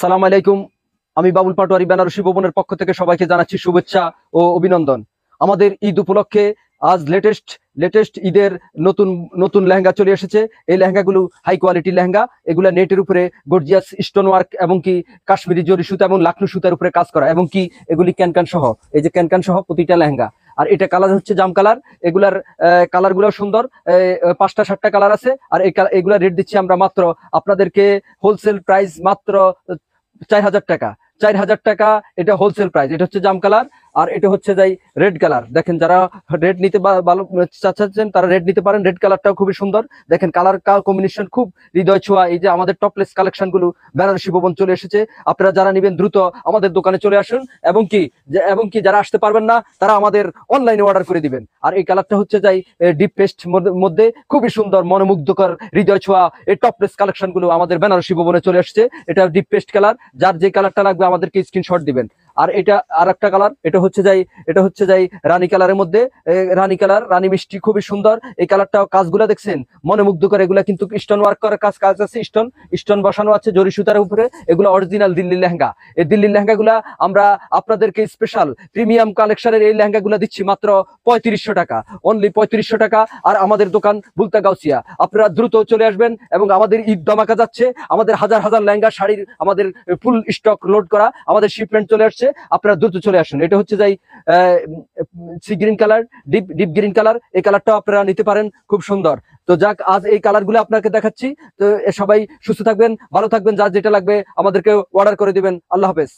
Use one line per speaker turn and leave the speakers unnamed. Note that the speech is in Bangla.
সালাম আলাইকুম আমি বাবুল পাটোয়ারি বেনারসি ভবনের পক্ষ থেকে সবাইকে জানাচ্ছি শুভেচ্ছা ও অভিনন্দন আমাদের ঈদ উপলক্ষে আজ লেটেস্ট লেটেস্ট ঈদের নতুন নতুন লেহেঙ্গা চলে এসেছে এই লেহেঙ্গাগুলো হাই কোয়ালিটি লেহেঙ্গা এগুলো নেটের উপরে গর্জিয়াস স্টোন ওয়ার্ক এবং কি কাশ্মীরি জরি সুতা এবং লাখনু সুতার উপরে কাজ করা এবং কি এগুলি ক্যানকান সহ এই যে ক্যানকান সহ প্রতিটা লেহেঙ্গা আর এটা কালার হচ্ছে জাম কালার এগুলার কালার গুলো সুন্দর পাঁচটা সাতটা কালার আছে আর এই রেট দিচ্ছি আমরা মাত্র আপনাদেরকে হোলসেল প্রাইস মাত্র চার হাজার টাকা চার হাজার টাকা এটা হোলসেল প্রাইস এটা হচ্ছে জাম কালার আর এটা হচ্ছে যাই রেড কালার দেখেন যারা রেড নিতে ভালো চাচ্ছেন তারা রেড নিতে পারেন রেড কালারটাও খুবই সুন্দর দেখেন কালার কম্বিনেশন খুব হৃদয় ছোঁয়া এই যে আমাদের টপলেস কালেকশনগুলো বেনারসি ভবন চলে এসেছে আপনারা যারা নেবেন দ্রুত আমাদের দোকানে চলে আসুন এবং কি এবং কি যারা আসতে পারবেন না তারা আমাদের অনলাইনে অর্ডার করে দিবেন আর এই কালারটা হচ্ছে যাই ডিপ পেস্ট মধ্যে খুবই সুন্দর মনোমুগ্ধকর হৃদয় ছোঁয়া এই টপলেস কালেকশনগুলো আমাদের বেনারসি ভবনে চলে আসছে এটা ডিপ পেস্ট কালার যার যে কালারটা লাগবে আমাদেরকে স্ক্রিনশট দিবেন আর এটা আর একটা কালার এটা হচ্ছে যাই এটা হচ্ছে যাই রানী কালারের মধ্যে রানী কালার রানী মিষ্টি খুবই সুন্দর এই কালারটা কাজগুলা দেখছেন মনে মুগ্ধ করে এগুলা কিন্তু স্টোন ওয়ার্ক করার কাজ কাজ আছে স্টোন স্টোন বসানো আছে জরি সুতার উপরে এগুলো অরিজিনাল দিল্লির লেহেঙ্গা এই লেহেঙ্গা লেহেঙ্গাগুলা আমরা আপনাদেরকে স্পেশাল প্রিমিয়াম কালেকশনের এই লেহেঙ্গাগুলো দিচ্ছি মাত্র পঁয়ত্রিশশো টাকা অনলি পঁয়ত্রিশশো টাকা আর আমাদের দোকান বুলতা গাউসিয়া আপনারা দ্রুত চলে আসবেন এবং আমাদের ঈদ দমাকা যাচ্ছে আমাদের হাজার হাজার লেহেঙ্গা শাড়ির আমাদের ফুল স্টক লোড করা আমাদের শিপমেন্ট চলে আসছে আসে আপনারা দ্রুত চলে আসুন এটা হচ্ছে যাই sea green colour deep deep green colour এই কালারটাও আপনারা নিতে পারেন খুব সুন্দর তো যাক আজ এই কালারগুলো আপনাকে দেখাচ্ছি তো সবাই সুস্থ থাকবেন ভালো থাকবেন যার যেটা লাগবে আমাদেরকে অর্ডার করে দিবেন আল্লাহ হাফেজ